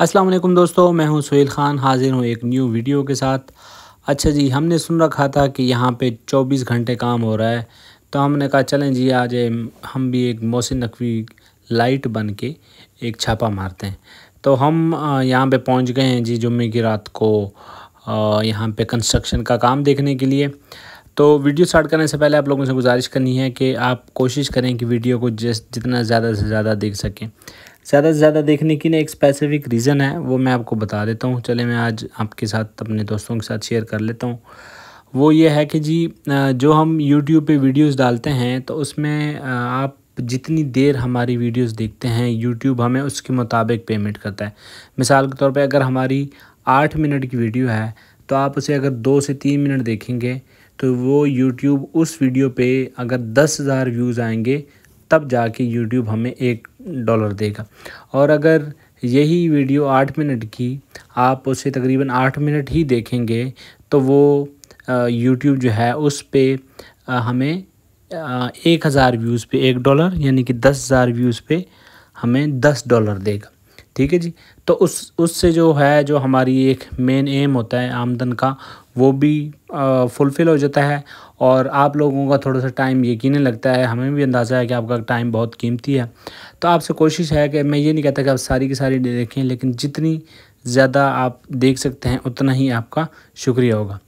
अस्सलाम वालेकुम दोस्तों मैं हूं सुहेल ख़ान हाजिर हूं एक न्यू वीडियो के साथ अच्छा जी हमने सुन रखा था कि यहाँ पे 24 घंटे काम हो रहा है तो हमने कहा चलें जी आज हम भी एक मोहसिन नकवी लाइट बन के एक छापा मारते हैं तो हम यहाँ पे पहुँच गए हैं जी जुम्मे की रात को यहाँ पे कंस्ट्रक्शन का काम देखने के लिए तो वीडियो स्टार्ट करने से पहले आप लोगों से गुजारिश करनी है कि आप कोशिश करें कि वीडियो को जितना ज़्यादा से ज़्यादा देख सकें ज़्यादा से ज़्यादा देखने की ना एक स्पेसिफिक रीज़न है वो मैं आपको बता देता हूँ चले मैं आज आपके साथ अपने दोस्तों के साथ शेयर कर लेता हूँ वो ये है कि जी जो हम YouTube पे वीडियोस डालते हैं तो उसमें आप जितनी देर हमारी वीडियोस देखते हैं YouTube हमें उसके मुताबिक पेमेंट करता है मिसाल के तौर पे अगर हमारी आठ मिनट की वीडियो है तो आप उसे अगर दो से तीन मिनट देखेंगे तो वो यूट्यूब उस वीडियो पे अगर दस हज़ार व्यूज़ आएंगे तब जाके यूट्यूब हमें एक डॉलर देगा और अगर यही वीडियो आठ मिनट की आप उसे तकरीबन आठ मिनट ही देखेंगे तो वो यूट्यूब जो है उस पर हमें एक हज़ार व्यूज़ पे एक डॉलर यानी कि दस हज़ार व्यूज़ पे हमें दस डॉलर देगा ठीक है जी तो उस उससे जो है जो हमारी एक मेन एम होता है आमदन का वो भी फुलफ़िल हो जाता है और आप लोगों का थोड़ा सा टाइम यकीन लगता है हमें भी अंदाज़ा है कि आपका टाइम बहुत कीमती है तो आपसे कोशिश है कि मैं ये नहीं कहता कि आप सारी की सारी देखें लेकिन जितनी ज़्यादा आप देख सकते हैं उतना ही आपका शुक्रिया होगा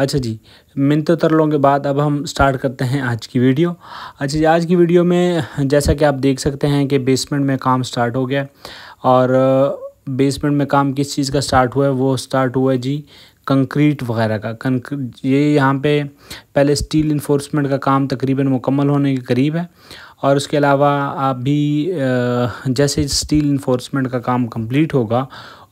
अच्छा जी मिनत तरलों के बाद अब हम स्टार्ट करते हैं आज की वीडियो अच्छा जी आज की वीडियो में जैसा कि आप देख सकते हैं कि बेसमेंट में काम स्टार्ट हो गया और बेसमेंट में काम किस चीज़ का स्टार्ट हुआ है वो स्टार्ट हुआ है जी कंक्रीट वगैरह का कंक्रीट ये यहाँ पे पहले स्टील इन्फोर्समेंट का काम तकरीबन मुकम्मल होने के करीब है और उसके अलावा आप भी जैसे स्टील इन्फोर्समेंट का काम कंप्लीट होगा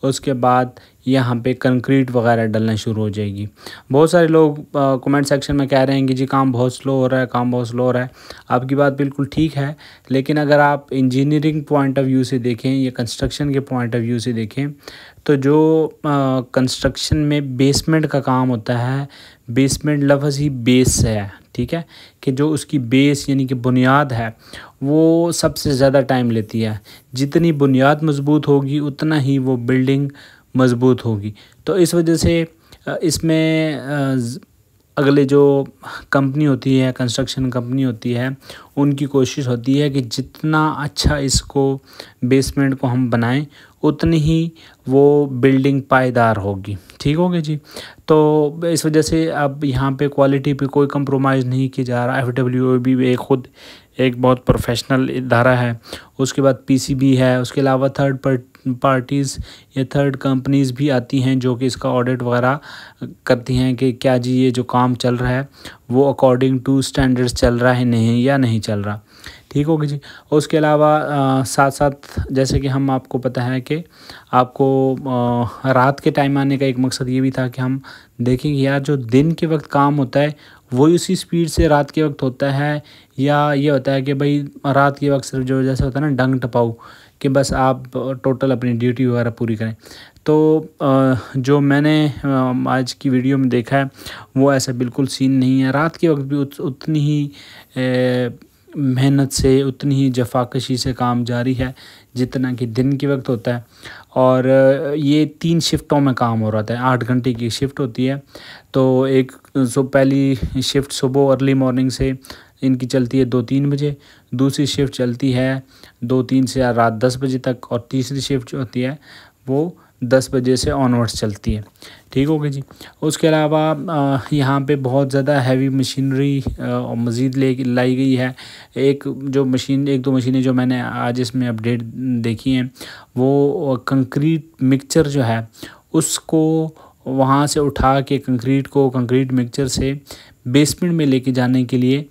उसके बाद यहाँ पे कंक्रीट वगैरह डलना शुरू हो जाएगी बहुत सारे लोग कमेंट सेक्शन में कह रहे हैं कि जी काम बहुत स्लो हो रहा है काम बहुत स्लो हो रहा है आपकी बात बिल्कुल ठीक है लेकिन अगर आप इंजीनियरिंग पॉइंट ऑफ व्यू से देखें या कंस्ट्रक्शन के पॉइंट ऑफ व्यू से देखें तो जो कंस्ट्रक्शन में बेसमेंट का काम होता है बेसमेंट लफ्ज़ ही बेस है ठीक है कि जो उसकी बेस यानी कि बुनियाद है वो सबसे ज़्यादा टाइम लेती है जितनी बुनियाद मज़बूत होगी उतना ही वो बिल्डिंग मज़बूत होगी तो इस वजह से इसमें अगले जो कंपनी होती है कंस्ट्रक्शन कंपनी होती है उनकी कोशिश होती है कि जितना अच्छा इसको बेसमेंट को हम बनाएं उतनी ही वो बिल्डिंग पायदार होगी ठीक हो गया जी तो इस वजह से अब यहाँ पे क्वालिटी पे कोई कंप्रोमाइज़ नहीं किया जा रहा एफ डब्ल्यू भी एक ख़ुद एक बहुत प्रोफेशनल इदारा है उसके बाद पीसीबी है उसके अलावा थर्ड पार्टीज़ या थर्ड कंपनीज़ भी आती हैं जो कि इसका ऑडिट वगैरह करती हैं कि क्या जी ये जो काम चल रहा है वो अकॉर्डिंग टू स्टैंडर्ड्स चल रहा है नहीं या नहीं चल रहा ठीक होगी जी और उसके अलावा साथ साथ जैसे कि हम आपको पता है कि आपको आ, रात के टाइम आने का एक मकसद ये भी था कि हम देखेंगे यार जो दिन के वक्त काम होता है वही उसी स्पीड से रात के वक्त होता है या ये होता है कि भाई रात के वक्त सिर्फ जो जैसे होता है ना डंग टपाऊ कि बस आप टोटल अपनी ड्यूटी वगैरह पूरी करें तो जो मैंने आज की वीडियो में देखा है वो ऐसा बिल्कुल सीन नहीं है रात के वक्त भी उत उतनी ही मेहनत से उतनी ही जफाकशी से काम जारी है जितना कि दिन के वक्त होता है और ये तीन शिफ्टों में काम हो रहा था आठ घंटे की शिफ्ट होती है तो एक सो पहली शिफ्ट सुबह अर्ली मॉर्निंग से इनकी चलती है दो तीन बजे दूसरी शिफ्ट चलती है दो तीन से रात दस बजे तक और तीसरी शिफ्ट जो होती है वो दस बजे से ऑनवर्ड्स चलती है ठीक हो गया जी उसके अलावा यहाँ पे बहुत ज़्यादा हैवी मशीनरी मज़ीद ले लाई गई है एक जो मशीन एक दो मशीनें जो मैंने आज इसमें अपडेट देखी हैं वो कंक्रीट मिक्सचर जो है उसको वहाँ से उठा के कंक्रीट को कंक्रीट मिक्सचर से बेसमेंट में लेके जाने के लिए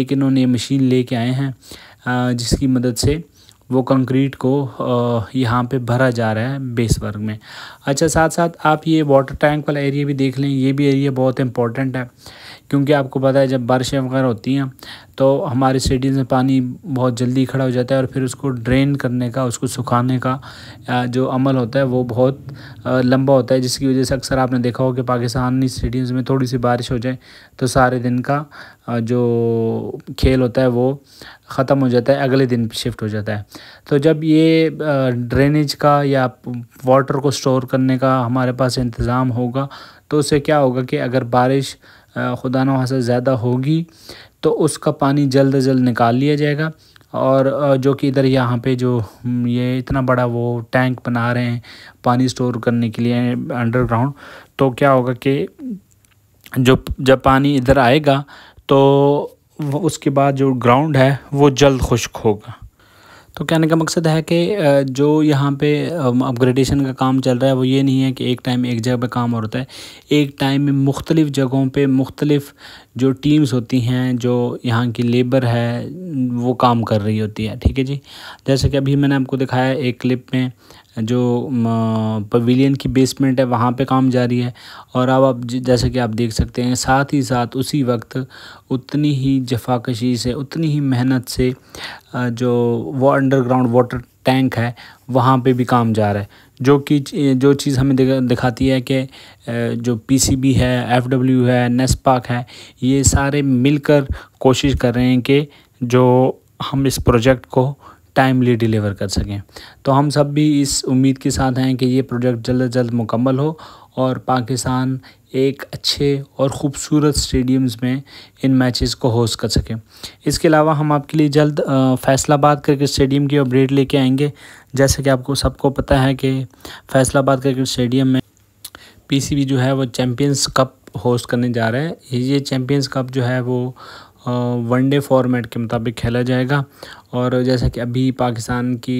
एक इन्होंने मशीन लेके आए हैं जिसकी मदद से वो कंक्रीट को यहाँ पे भरा जा रहा है बेस वर्ग में अच्छा साथ साथ आप ये वाटर टैंक वाला एरिया भी देख लें ये भी एरिया बहुत इंपॉर्टेंट है क्योंकि आपको पता है जब बारिशें वगैरह होती हैं तो हमारे सिटीज़ में पानी बहुत जल्दी खड़ा हो जाता है और फिर उसको ड्रेन करने का उसको सुखाने का जो अमल होता है वो बहुत लंबा होता है जिसकी वजह से अक्सर आपने देखा हो कि पाकिस्तानी सिटीज़ में थोड़ी सी बारिश हो जाए तो सारे दिन का जो खेल होता है वो ख़त्म हो जाता है अगले दिन शिफ्ट हो जाता है तो जब ये ड्रेनेज का या वाटर को स्टोर करने का हमारे पास इंतज़ाम होगा तो उससे क्या होगा कि अगर बारिश खुदा न से ज़्यादा होगी तो उसका पानी जल्द जल्द निकाल लिया जाएगा और जो कि इधर यहाँ पे जो हम्म, ये इतना बड़ा वो टैंक बना रहे हैं पानी स्टोर करने के लिए अंडरग्राउंड तो क्या होगा कि जो जब पानी इधर आएगा तो उसके बाद जो ग्राउंड है वो जल्द खुश्क होगा तो कहने का मकसद है कि जो यहाँ पे अपग्रेडेशन का काम चल रहा है वो ये नहीं है कि एक टाइम एक जगह पे काम होता है एक टाइम में मुख्तलिफ़ जगहों पे मुख्तलिफ़ जो टीम्स होती हैं जो यहाँ की लेबर है वो काम कर रही होती है ठीक है जी जैसे कि अभी मैंने आपको दिखाया एक क्लिप में जो पवेलियन की बेसमेंट है वहाँ पे काम जारी है और अब आप जैसे कि आप देख सकते हैं साथ ही साथ उसी वक्त उतनी ही जफाकशी से उतनी ही मेहनत से जो वो अंडरग्राउंड वाटर टैंक है वहाँ पे भी काम जा रहा है जो कि जो चीज़ हमें दिखाती है कि जो पीसीबी है एफडब्ल्यू है नेस्पाक है ये सारे मिलकर कोशिश कर रहे हैं कि जो हम इस प्रोजेक्ट को टाइमली डिलीवर कर सकें तो हम सब भी इस उम्मीद के साथ हैं कि ये प्रोजेक्ट जल्द अज जल्द मुकम्मल हो और पाकिस्तान एक अच्छे और ख़ूबसूरत स्टेडियम्स में इन मैचेस को होस्ट कर सकें इसके अलावा हम आपके लिए जल्द फैसलाबाद क्रिकेट स्टेडियम की अपडेट लेके आएंगे जैसे कि आपको सबको पता है कि फैसलाबाद क्रिकेट स्टेडियम में पीसीबी जो है वो चैम्पियंस कप होस्ट करने जा रहा है ये चैम्पियंस कप जो है वो वनडे फॉर्मेट के मुताबिक खेला जाएगा और जैसा कि अभी पाकिस्तान की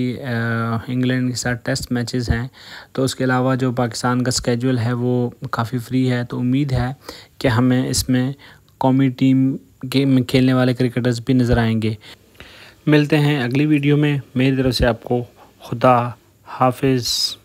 इंग्लैंड के साथ टेस्ट मैचेस हैं तो उसके अलावा जो पाकिस्तान का स्केजल है वो काफ़ी फ्री है तो उम्मीद है कि हमें इसमें कौमी टीम के में खेलने वाले क्रिकेटर्स भी नज़र आएंगे मिलते हैं अगली वीडियो में मेरी तरफ से आपको खुदा हाफिज़